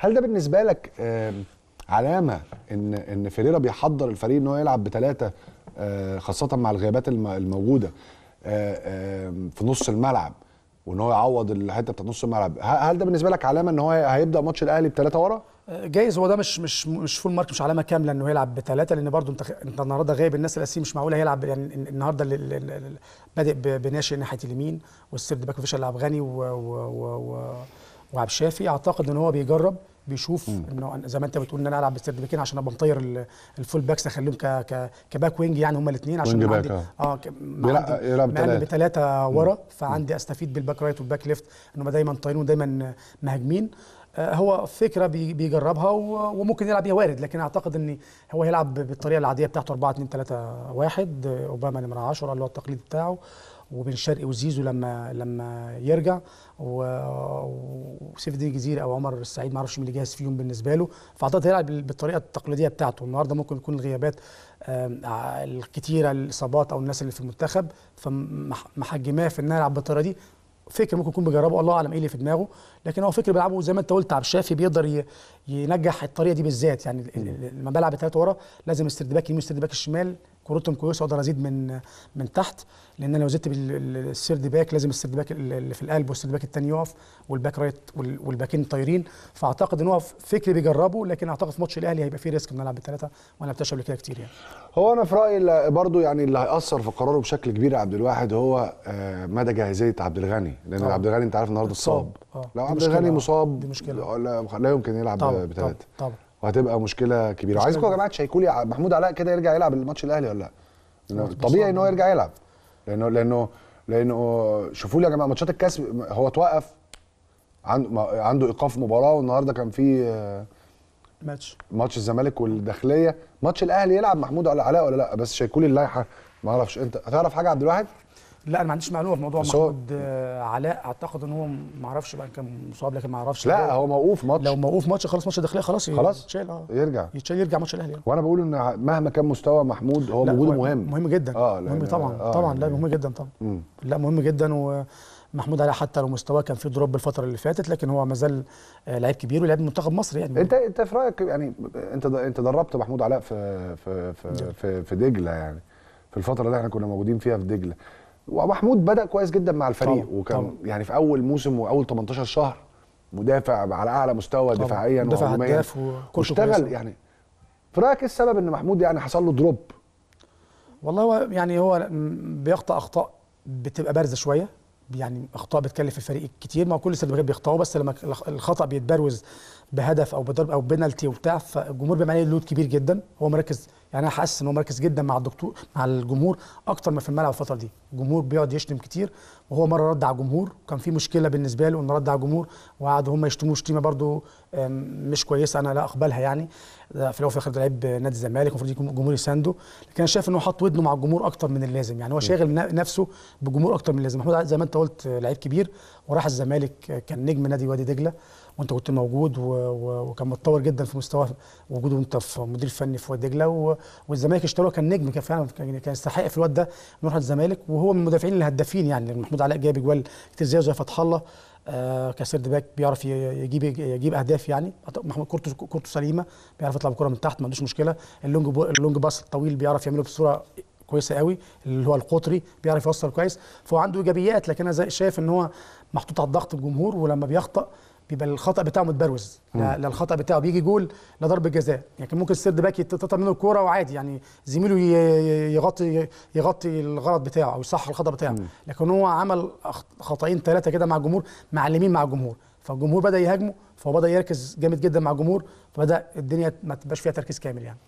هل ده بالنسبه لك آه، علامه ان ان فيريرا بيحضر الفريق ان هو يلعب بثلاثه آه، خاصه مع الغيابات الموجوده آه، في نص الملعب وان هو يعوض الحته بتاعت نص الملعب هل ده بالنسبه لك علامه ان هو هيبدا ماتش الاهلي بثلاثه ورا جايز هو ده مش مش مش فول مارك مش علامه كامله انه يلعب بثلاثه لان برضه انت انت النهارده غايب الناس الاساسيه مش معقول هيلعب يعني النهارده بادئ بناشئ ناحيه اليمين والسيرد باك مفيش لعب غني و, و, و, و وعبد الشافي اعتقد ان هو بيجرب بيشوف انه زي ما انت بتقول ان انا العب بالسيرد بيكين عشان ابقى مطير الفول باكس اخليهم ك ك كباك وينج يعني هما الاثنين عشان عندي اه, آه، يلعب بثلاثه ورا فعندي استفيد بالباك رايت والباك ليفت ان هم دايما طايرين ودايما مهاجمين آه، هو فكره بيجربها وممكن يلعب بيها وارد لكن اعتقد ان هو هيلعب بالطريقه العاديه بتاعته 4 2 3 1 اوباما نمره 10 اللي هو التقليد بتاعه وبن شرقي وزيزو لما لما يرجع وسيف الدين الجزيري او عمر السعيد ما اعرفش مين اللي جاهز فيهم بالنسبه له فاعتقد هيلعب بالطريقه التقليديه بتاعته النهارده ممكن يكون الغيابات الكتيره الاصابات او الناس اللي في المنتخب فمحجماه في ان يلعب بالطريقه دي فكر ممكن يكون بيجربه الله اعلم ايه اللي في دماغه لكن هو فكر بيلعبه زي ما انت قلت عبد الشافي بيقدر ينجح الطريقه دي بالذات يعني لما بلعب ثلاثه ورا لازم استرد باك يمين استرد باك الشمال كورتهم كويسه اقدر ازيد من من تحت لان انا لو زدت بالسيرد باك لازم السيرد باك اللي في القلب والسيرد باك الثاني يقف والباك رايت والباكين طايرين فاعتقد ان هو فكري بيجربه لكن اعتقد في ماتش الاهلي هيبقى فيه ريسك ان العب بالثلاثه وانا بتشرب قبل كده كتير يعني هو انا في رايي برضو يعني اللي هياثر في قراره بشكل كبير عبد الواحد هو آه، مدى جاهزيه عبد الغني لان آه. عبد الغني انت عارف النهارده اتصاب آه. لو عبد الغني مصاب دي مشكله لا يمكن يلعب بثلاثه طبعا, طبعا. وهتبقى مشكله كبيره عايزكم يا جماعه تشيكوا لي محمود علاء كده يرجع يلعب الماتش الاهلي ولا لا يعني طبيعي ان هو يرجع يلعب لانه لانه لانه شوفوا لي يا جماعه ماتشات الكاس هو توقف عنده عنده ايقاف مباراه والنهارده كان في آه، ماتش ماتش الزمالك والداخليه ماتش الاهلي يلعب محمود علاء ولا لا بس شيكولي اللائحه ما اعرفش انت هتعرف حاجه عبد الواحد لا انا ما عنديش معلومه في موضوع محمود آه، علاء اعتقد ان هو ما اعرفش بقى كان مصاب لكن ما اعرفش لا هو موقوف ماتش لو موقوف ماتش خلاص ماتش داخليه خلاص خلاص يتشال اه يرجع يتشال يرجع ماتش الاهلي يعني. وانا بقول ان مهما كان مستوى محمود هو وجوده مهم مهم جدا آه مهم طبعا آه طبعا لا يعني- مهم جدا طبعا مم. لا مهم جدا و محمود علي حتى لو مستواه كان فيه دروب الفتره اللي فاتت لكن هو ما زال آه، لعيب كبير ولعيب منتخب مصر يعني انت انت في رايك يعني انت انت دربت محمود علاء في في في, في, في دجله يعني في الفتره اللي احنا كنا موجودين فيها في دجله ومحمود بدا كويس جدا مع الفريق طبعا. وكان طبعا. يعني في اول موسم واول 18 شهر مدافع على اعلى مستوى طبعا. دفاعيا وهجوميا واشتغل يعني في رايك ايه السبب ان محمود يعني حصل له دروب والله هو يعني هو بيخطأ اخطاء بتبقى بارزه شويه يعني اخطاء بتكلف الفريق كتير ما كل السلبيات بيخطاوا بس لما الخطا بيتبروز بهدف او بضرب او بنالتي وبتاع فالجمهور بيعمل عليه لود كبير جدا هو مركز يعني انا حاسس ان هو مركز جدا مع الدكتور مع الجمهور اكتر ما في الملعب الفتره دي الجمهور بيقعد يشتم كتير وهو مره رد على الجمهور وكان في مشكله بالنسبه له انه رد على الجمهور وقعد هم يشتموه شتيمه برده مش كويسه انا لا اقبلها يعني في الاول وفي الاخر لعيب نادي الزمالك المفروض يكون الجمهور يسانده لكن انا شايف ان هو حاط ودنه مع الجمهور اكتر من اللازم يعني هو شاغل نفسه بالجمهور اكتر من اللازم محمود زي ما انت قلت لعيب كبير وراح الزمالك آه، كان نجم نادي وادي دجله وانت كنت موجود وكان متطور جدا في مستواه وجوده وانت في مدير فني في وادي دجله والزمالك اشتروه كان نجم كان فعلا كان يستحق في الواد ده انه يروح الزمالك وهو من المدافعين الهدافين يعني محمود علاء جايب اجوال كتير زيه زي فتح الله آه، كسرد باك بيعرف يجيب يجيب اهداف يعني محمود كورته كورته سليمه بيعرف يطلع بالكره من تحت ما عندوش مشكله اللونج اللونج باس الطويل بيعرف يعمله بصوره كويسه قوي اللي هو القطري بيعرف يوصل كويس فهو عنده ايجابيات لكن انا شايف ان هو محطوط على الضغط الجمهور ولما بيخطأ بيبقى الخطا بتاعه متبروز لا, لا الخطا بتاعه بيجي جول لا ضربه جزاء يعني ممكن السيرد باك يتقطع منه الكوره وعادي يعني زميله يغطي يغطي الغلط بتاعه او يصحح الخطا بتاعه مم. لكن هو عمل خطأين ثلاثه كده مع الجمهور معلمين مع الجمهور فالجمهور بدا يهاجمه فهو بدا يركز جامد جدا مع الجمهور فبدا الدنيا ما تبقاش فيها تركيز كامل يعني